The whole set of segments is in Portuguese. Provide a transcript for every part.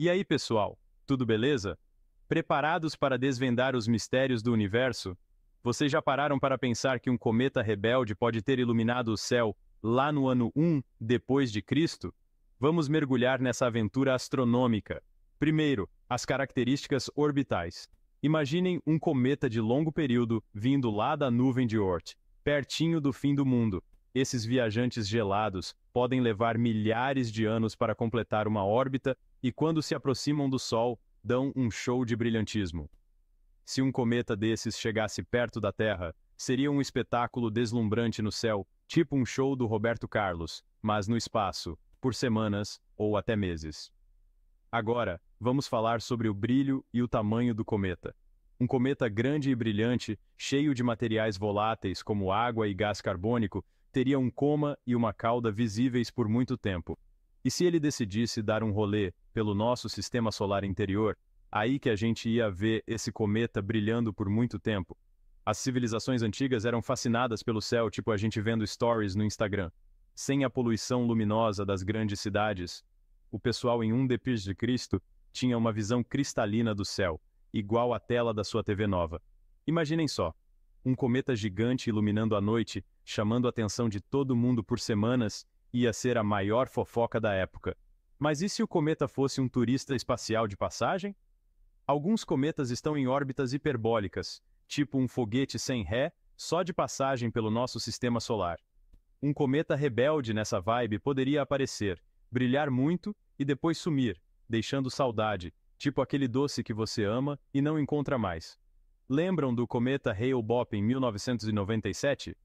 E aí, pessoal? Tudo beleza? Preparados para desvendar os mistérios do universo? Vocês já pararam para pensar que um cometa rebelde pode ter iluminado o céu lá no ano 1 depois de Cristo? Vamos mergulhar nessa aventura astronômica. Primeiro, as características orbitais. Imaginem um cometa de longo período vindo lá da nuvem de Oort, pertinho do fim do mundo. Esses viajantes gelados podem levar milhares de anos para completar uma órbita e quando se aproximam do Sol, dão um show de brilhantismo. Se um cometa desses chegasse perto da Terra, seria um espetáculo deslumbrante no céu, tipo um show do Roberto Carlos, mas no espaço, por semanas ou até meses. Agora, vamos falar sobre o brilho e o tamanho do cometa. Um cometa grande e brilhante, cheio de materiais voláteis como água e gás carbônico, teria um coma e uma cauda visíveis por muito tempo. E se ele decidisse dar um rolê pelo nosso sistema solar interior, aí que a gente ia ver esse cometa brilhando por muito tempo. As civilizações antigas eram fascinadas pelo céu, tipo a gente vendo stories no Instagram. Sem a poluição luminosa das grandes cidades, o pessoal em um depois de Cristo tinha uma visão cristalina do céu, igual à tela da sua TV nova. Imaginem só, um cometa gigante iluminando a noite, chamando a atenção de todo mundo por semanas ia ser a maior fofoca da época. Mas e se o cometa fosse um turista espacial de passagem? Alguns cometas estão em órbitas hiperbólicas, tipo um foguete sem ré, só de passagem pelo nosso sistema solar. Um cometa rebelde nessa vibe poderia aparecer, brilhar muito e depois sumir, deixando saudade, tipo aquele doce que você ama e não encontra mais. Lembram do cometa Hale-Bopp em 1997?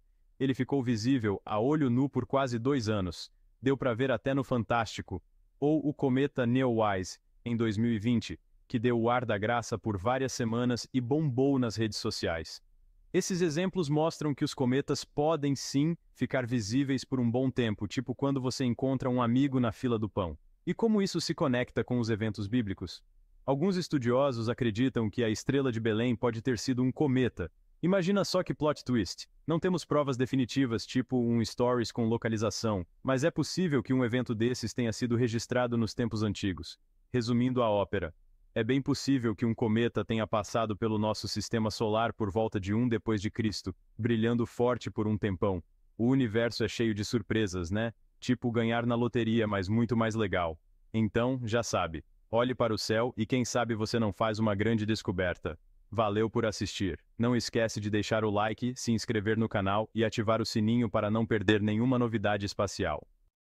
Ele ficou visível a olho nu por quase dois anos. Deu para ver até no Fantástico. Ou o cometa Neowise, em 2020, que deu o ar da graça por várias semanas e bombou nas redes sociais. Esses exemplos mostram que os cometas podem sim ficar visíveis por um bom tempo, tipo quando você encontra um amigo na fila do pão. E como isso se conecta com os eventos bíblicos? Alguns estudiosos acreditam que a estrela de Belém pode ter sido um cometa, Imagina só que plot twist. Não temos provas definitivas, tipo um stories com localização, mas é possível que um evento desses tenha sido registrado nos tempos antigos. Resumindo a ópera, é bem possível que um cometa tenha passado pelo nosso sistema solar por volta de 1 depois de Cristo, brilhando forte por um tempão. O universo é cheio de surpresas, né? Tipo ganhar na loteria, mas muito mais legal. Então, já sabe. Olhe para o céu e quem sabe você não faz uma grande descoberta. Valeu por assistir. Não esquece de deixar o like, se inscrever no canal e ativar o sininho para não perder nenhuma novidade espacial.